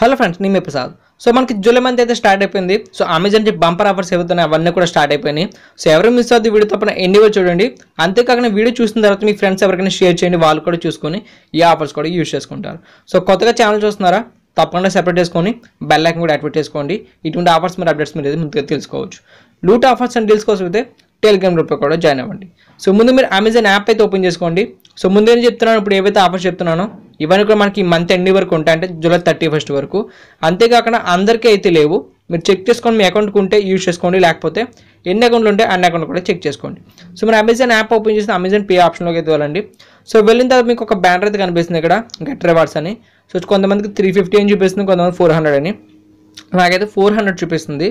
hello friends నేను Prasad so మనకి July month అయితే స్టార్ట్ అయిపోయింది సో అమెజాన్ చెప్పి బంపర్ ఆఫర్స్ ఏవైతున్నాయి అవన్నీ కూడా స్టార్ట్ అయిపోయినాయి సో ఎవరు మిస్ అవుతుంది వీడియో తప్పన ఎండి చూడండి అంతేకాకుండా వీడియో చూసిన తర్వాత మీ ఫ్రెండ్స్ ఎవరికైనా షేర్ చేయండి వాళ్ళు కూడా చూసుకొని ఈ ఆఫర్స్ కూడా యూజ్ చేసుకుంటారు సో కొత్తగా ఛానల్ చూస్తున్నారా తప్పకుండా సెపరేట్ చేసుకొని బెల్లైకన్ కూడా యాక్టివేట్ చేసుకోండి ఇటువంటి ఆఫర్స్ మీరు అప్డేట్స్ మీరు ముందుగా తెలుసుకోవచ్చు లూట్ ఆఫర్స్ అండ్ డీల్స్ కోసం అయితే టెలిగ్రామ్ గ్రూప్లో కూడా జాయిన్ అవ్వండి సో ముందు మీరు అమెజాన్ యాప్ అయితే ఓపెన్ చేసుకోండి సో ముందే చెప్తున్నాను ఇప్పుడు ఏవైతే ఆఫర్స్ చెప్తున్నానో ఇవన్నీ కూడా మనకి మంత్ ఎండ్ వరకు ఉంటాయంటే జూలై థర్టీ ఫస్ట్ వరకు అంతేకాకుండా అందరికీ అయితే లేవు మీరు చెక్ చేసుకొని మీ అకౌంట్కి ఉంటే యూజ్ చేసుకోండి లేకపోతే ఎన్ని అకౌంట్లు ఉంటే అన్ని అకౌంట్ కూడా చెక్ చేసుకోండి సో మీరు అమెజాన్ యాప్ ఓపెన్ చేసిన అమెజాన్ పే ఆప్షన్లోకి అయితే వెళ్ళండి సో వెళ్ళిన తర్వాత మీకు ఒక బ్యానర్ అయితే కనిపిస్తుంది ఇక్కడ గెట్ రివార్డ్స్ అని సో కొంతమందికి త్రీ ఫిఫ్టీ అని చూపిస్తుంది కొంతమంది ఫోర్ హండ్రెడ్ అని నాకైతే ఫోర్ హండ్రెడ్ చూపిస్తుంది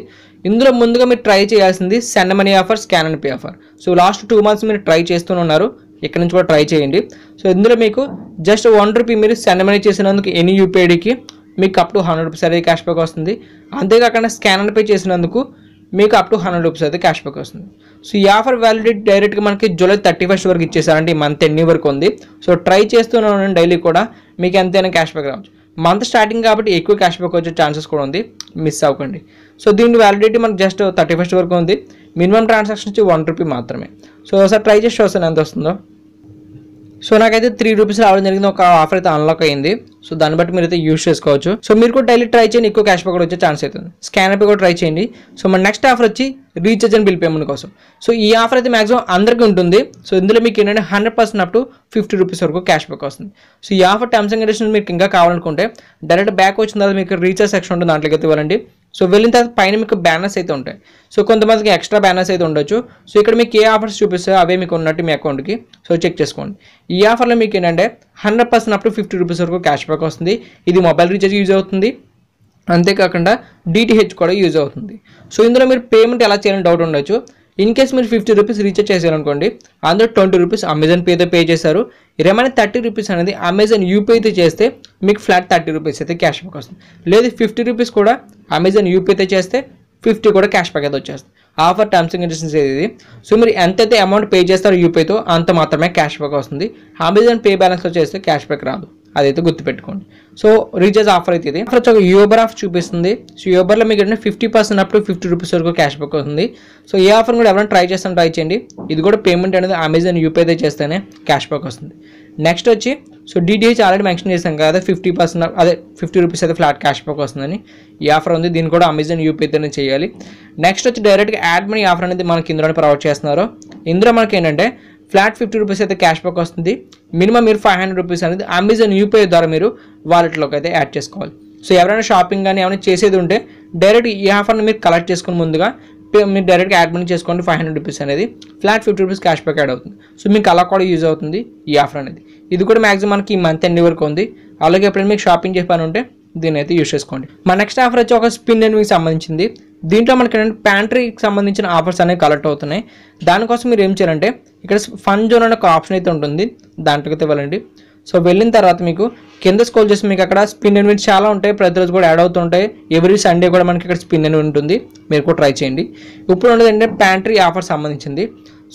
ఇందులో ముందుగా మీరు ట్రై చేయాల్సింది send money offer scan and pay offer so last two months మీరు ట్రై చేస్తూనే ఉన్నారు ఇక్కడ నుంచి కూడా ట్రై చేయండి సో ఇందులో మీకు జస్ట్ వన్ రూపీ మీరు సెండ్ మనీ చేసినందుకు ఎనీ యూపీఐడికి మీకు అప్ టు హండ్రెడ్ రూపీస్ అయితే క్యాష్ బ్యాక్ వస్తుంది అంతేకాకుండా స్కాన్ అండ్ పే చేసినందుకు మీకు అప్ టు హండ్రెడ్ రూపీస్ అయితే క్యాష్ బ్యాక్ వస్తుంది సో ఈ ఆఫర్ వ్యాలిడిటీ డైరెక్ట్గా మనకి జూలై థర్టీ ఫస్ట్ వరకు ఇచ్చేసారంటే ఈ మంత్ ఎన్ని వరకు ఉంది సో ట్రై చేస్తూనే ఉండండి డైలీ కూడా మీకు ఎంతైనా క్యాష్ బ్యాక్ రావచ్చు మంత్ స్టార్టింగ్ కాబట్టి ఎక్కువ క్యాష్ బ్యాక్ వచ్చే ఛాన్సెస్ కూడా ఉంది మిస్ అవ్వకండి సో దీని వ్యాలిడిటీ మనకు జస్ట్ థర్టీ ఫస్ట్ వరకు ఉంది మినిమం ట్రాన్సాక్షన్ వచ్చి వన్ రూపీ మాత్రమే సో ఒకసారి ట్రై చేసి చూస్తాను ఎంత వస్తుందో సో నాకైతే త్రీ రూపీస్ రావడం జరిగింది ఒక ఆఫర్ అయితే అన్లాక్ అయింది సో దాన్ని బట్టి మీరు అయితే యూస్ చేసుకోవచ్చు సో మీరు కూడా డైలీ ట్రై చేయండి ఎక్కువ క్యాష్ బ్యాక్ వచ్చే ఛాన్స్ అవుతుంది స్కాన్ అప్ కూడా ట్రై చేయండి సో మన నెక్స్ట్ ఆఫర్ వచ్చి రీఛార్జ్ అండ్ బిల్ పేమెంట్ కోసం సో ఈ ఆఫర్ అయితే మాక్సిమం అందరికీ ఉంటుంది సో ఇందులో మీకు ఏంటంటే hundred percent up to fifty rupees వరకు క్యాష్ బ్యాక్ వస్తుంది సో ఈ ఆఫర్ టర్మ్స్ అండ్ కండిషన్స్ మీకు ఇంకా కావాలనుకుంటే డైరెక్ట్ బ్యాక్ వచ్చిన తర్వాత మీకు రీఛార్జ్ సెక్షన్ ఉంటుంది దాంట్లోకి అయితే ఇవ్వాలండి సో వెళ్ళిన తర్వాత పైన మీకు బ్యానర్స్ అయితే ఉంటాయి సో కొంతమందికి ఎక్స్ట్రా బ్యానర్స్ అయితే ఉండొచ్చు సో ఇక్కడ మీకు ఏ ఆఫర్స్ చూపిస్తాయో అవే మీకు ఉన్నట్టు మీ అకౌంట్కి సో చెక్ చేసుకోండి ఈ ఆఫర్లో మీకు ఏంటంటే hundred percent up to fifty rupees వరకు క్యాష్ బ్యాక్ వస్తుంది ఇది మొబైల్ రీఛార్జ్ యూజ్ అవుతుంది అంతేకాకుండా డిటిహెచ్ కూడా యూజ్ అవుతుంది సో ఇందులో మీరు పేమెంట్ ఎలా చేయాలని డౌట్ ఉండొచ్చు ఇన్ కేస్ మీరు ఫిఫ్టీ రూపీస్ రీఛార్జ్ చేశారనుకోండి అందులో ట్వంటీ రూపీస్ అమెజాన్ పేతో పే చేశారు రిమైన్ థర్టీ రూపీస్ అనేది అమెజాన్ యూపీఐతో చేస్తే మీకు ఫ్లాట్ థర్టీ రూపీస్ అయితే క్యాష్ బ్యాక్ వస్తుంది లేదు ఫిఫ్టీ రూపీస్ కూడా అమెజాన్ యూపీఐతో చేస్తే ఫిఫ్టీ కూడా క్యాష్ బ్యాక్ అయితే వచ్చేస్తుంది ఆఫర్ టర్మ్స్ అండ్ కండిషన్స్ ఇది సో మీరు ఎంతైతే అమౌంట్ పే చేస్తారో యూపీఐతో అంత మాత్రమే క్యాష్ బ్యాక్ వస్తుంది అమెజాన్ పే బ్యాలెన్స్లో చేస్తే క్యాష్ బ్యాక్ రాదు అదైతే గుర్తుపెట్టుకోండి సో రీఛార్జ్ ఆఫర్ అయితే ఇది వచ్చి ఒక యూబర్ ఆఫ్ చూపిస్తుంది సో యూబర్లో మీకు ఏంటంటే fifty percent up to fifty rupees వరకు క్యాష్ బ్యాక్ వస్తుంది సో ఈ ఆఫర్ కూడా ఎవరైనా ట్రై చేస్తాం ట్రై చేయండి ఇది కూడా పేమెంట్ అనేది అమెజాన్ యూపీఐతో చేస్తేనే క్యాష్ బ్యాక్ వస్తుంది నెక్స్ట్ వచ్చి సో డీటీహెచ్ ఆల్రెడీ మెన్షన్ చేసాం కదా ఫిఫ్టీ పర్సెంట్ అదే ఫిఫ్టీ రూపీస్ అయితే ఫ్లాట్ క్యాష్ బ్యాక్ వస్తుందని ఈ ఆఫర్ ఉంది దీన్ని కూడా అమెజాన్ యూపీఐతోనే చేయాలి నెక్స్ట్ వచ్చి డైరెక్ట్గా యాడ్ మనీ ఆఫర్ అనేది మనకి ఇందులోనే ప్రొవైడ్ చేస్తున్నారు ఇందులో మనకి ఏంటంటే ఫ్లాట్ ఫిఫ్టీ రూపీస్ అయితే క్యాష్ బ్యాక్ వస్తుంది మినిమం మీరు ఫైవ్ హండ్రెడ్ రూపీస్ అనేది అమెజాన్ యూపీఐ ద్వారా మీరు వాలెట్లోకి అయితే యాడ్ చేసుకోవాలి సో ఎవరైనా షాపింగ్ కానీ ఏమైనా చేసేది ఉంటే డైరెక్ట్ ఈ ఆఫర్ని మీరు కలెక్ట్ చేసుకుని ముందుగా మీరు డైరెక్ట్గా యాడ్ మనీ చేసుకోండి ఫైవ్ హండ్రెడ్ రూపీస్ అనేది flat fifty rupees cash back add అవుతుంది సో మీకు అలా కూడా యూజ్ అవుతుంది ఈ ఆఫర్ అనేది ఇది కూడా మాక్సిమం మనకి ఈ మంత్ ఎండ్ వరకు ఉంది అలాగే ఎప్పుడైనా మీకు షాపింగ్ పని ఉంటే దీని అయితే యూజ్ చేసుకోండి మా నెక్స్ట్ ఆఫర్ వచ్చి ఒక స్పిన్ అని మీకు సంబంధించింది దీంట్లో మనకి ఏంటంటే ప్యాంట్రీకి సంబంధించిన ఆఫర్స్ అనేవి కలెక్ట్ అవుతున్నాయి దానికోసం మీరు ఏం చేయాలంటే ఇక్కడ ఫన్ జోన్ అనే ఒక ఆప్షన్ అయితే ఉంటుంది దాంట్లోకి వెళ్ళండి సో వెళ్ళిన తర్వాత మీకు కింద స్కోల్ చేసి మీకు అక్కడ స్పిన్ అండ్ చాలా ఉంటాయి ప్రతిరోజు కూడా యాడ్ అవుతుంటాయి ఎవ్రీ సండే కూడా మనకి ఇక్కడ స్పిన్ అండ్ ఉంటుంది మీరు కూడా ట్రై చేయండి ఇప్పుడు ఉండేది అంటే ప్యాంట్రీ ఆఫర్ సంబంధించింది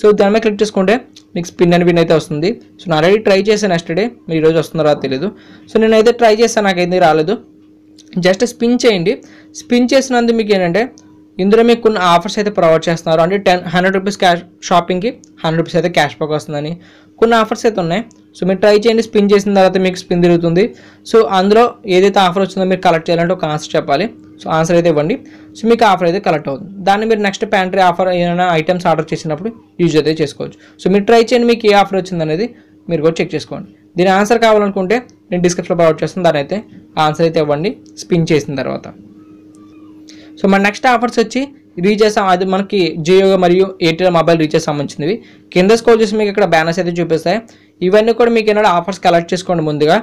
సో దాని మీద క్లిక్ చేసుకుంటే మీకు స్పిన్ అండ్ విన్ అయితే వస్తుంది సో నేను ఆల్రెడీ ట్రై చేశాను నెక్స్ట్ డే మీరు ఈరోజు రా తెలియదు సో నేనైతే ట్రై చేస్తాను నాకు ఏంది రాలేదు జస్ట్ స్పిన్ చేయండి స్పిన్ చేసినందుకు మీకు ఏంటంటే ఇందులో మీకు కొన్ని ఆఫర్స్ అయితే ప్రొవైడ్ చేస్తున్నారు అంటే టెన్ హండ్రెడ్ రూపీస్ క్యాష్ షాపింగ్కి హండ్రెడ్ రూపీస్ అయితే క్యాష్ బ్యాక్ వస్తుందని కొన్ని ఆఫర్స్ అయితే ఉన్నాయి సో మీరు ట్రై చేయండి స్పిన్ చేసిన తర్వాత మీకు స్పిన్ తిరుగుతుంది సో అందులో ఏదైతే ఆఫర్ వచ్చిందో మీరు కలెక్ట్ చేయాలంటే ఒక ఆన్సర్ చెప్పాలి సో ఆన్సర్ అయితే ఇవ్వండి సో మీకు ఆఫర్ అయితే కలెక్ట్ అవుతుంది దాన్ని మీరు నెక్స్ట్ ప్యాంట్రీ ఆఫర్ ఏమైనా ఐటమ్స్ ఆర్డర్ చేసినప్పుడు యూజ్ అయితే చేసుకోవచ్చు సో మీరు ట్రై చేయండి మీకు ఏ ఆఫర్ వచ్చిందనేది మీరు కూడా చెక్ చేసుకోండి దీని ఆన్సర్ కావాలనుకుంటే నేను డిస్క్రిప్షన్లో ప్రొవైడ్ చేస్తాను దాని అయితే ఆన్సర్ అయితే ఇవ్వండి స్పిన్ చేసిన తర్వాత సో మన నెక్స్ట్ ఆఫర్స్ వచ్చి రీచార్జ్ అది మనకి జియో మరియు ఎయిర్టెల్ మొబైల్ రీఛార్జ్ సంబంధించినవి కింద స్కోల్ చేసి మీకు ఇక్కడ బ్యానర్స్ అయితే చూపిస్తాయి ఇవన్నీ కూడా మీకు ఏమైనా ఆఫర్స్ కలెక్ట్ చేసుకోండి ముందుగా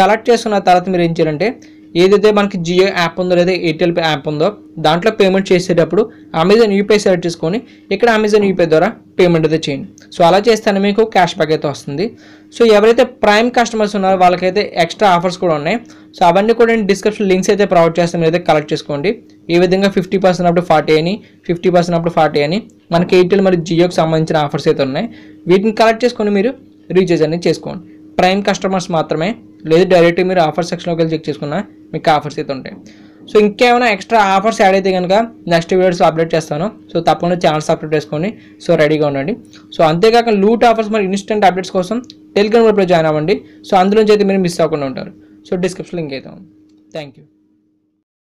కలెక్ట్ చేసుకున్న తర్వాత మీరు ఏం చేయాలంటే ఏదైతే మనకి జియో యాప్ ఉందో లేదా ఎయిర్టెల్ యాప్ ఉందో దాంట్లో పేమెంట్ చేసేటప్పుడు అమెజాన్ యూపీఐ సెలెక్ట్ చేసుకొని ఇక్కడ అమెజాన్ యూపీఐ ద్వారా పేమెంట్ అయితే చేయండి సో అలా చేస్తేనే మీకు క్యాష్ బ్యాక్ అయితే వస్తుంది సో ఎవరైతే ప్రైమ్ కస్టమర్స్ ఉన్నారో వాళ్ళకైతే ఎక్స్ట్రా ఆఫర్స్ కూడా ఉన్నాయి సో అవన్నీ కూడా నేను డిస్క్రిప్షన్ లింక్స్ అయితే ప్రొవైడ్ చేస్తాను మీరు అయితే కలెక్ట్ చేసుకోండి ఈ విధంగా ఫిఫ్టీ పర్సెంట్ అప్పుడు ఫార్టీ అని ఫిఫ్టీ పర్సెంట్ అప్పుడు ఫార్టీ అని మనకి ఎయిర్టెల్ మరియు జియోకి సంబంధించిన ఆఫర్స్ అయితే ఉన్నాయి వీటిని కలెక్ట్ చేసుకొని మీరు రీఛార్జ్ అనేది చేసుకోండి ప్రైమ్ కస్టమర్స్ మాత్రమే లేదు డైరెక్ట్గా మీరు ఆఫర్ సెక్షన్లోకి వెళ్ళి చెక్ చేసుకున్నా మీకు ఆఫర్స్ అయితే ఉంటాయి సో ఇంకేమైనా ఎక్స్ట్రా ఆఫర్స్ యాడ్ అయితే కనుక నెక్స్ట్ వీడియోస్ అప్డేట్ చేస్తాను సో తప్పకుండా ఛానల్ సబ్స్క్రైబ్ చేసుకోండి సో రెడీగా ఉండండి సో అంతేకాక లూట్ ఆఫర్స్ మరి ఇన్స్టెంట్ అప్డేట్స్ కోసం టెలిగ్రామ్ గ్రూప్లో జాయిన్ అవ్వండి సో అందులోంచి అయితే మీరు మిస్ అవ్వకుండా ఉంటారు సో డిస్క్రిప్షన్ లింక్ ఉంది థ్యాంక్ యూ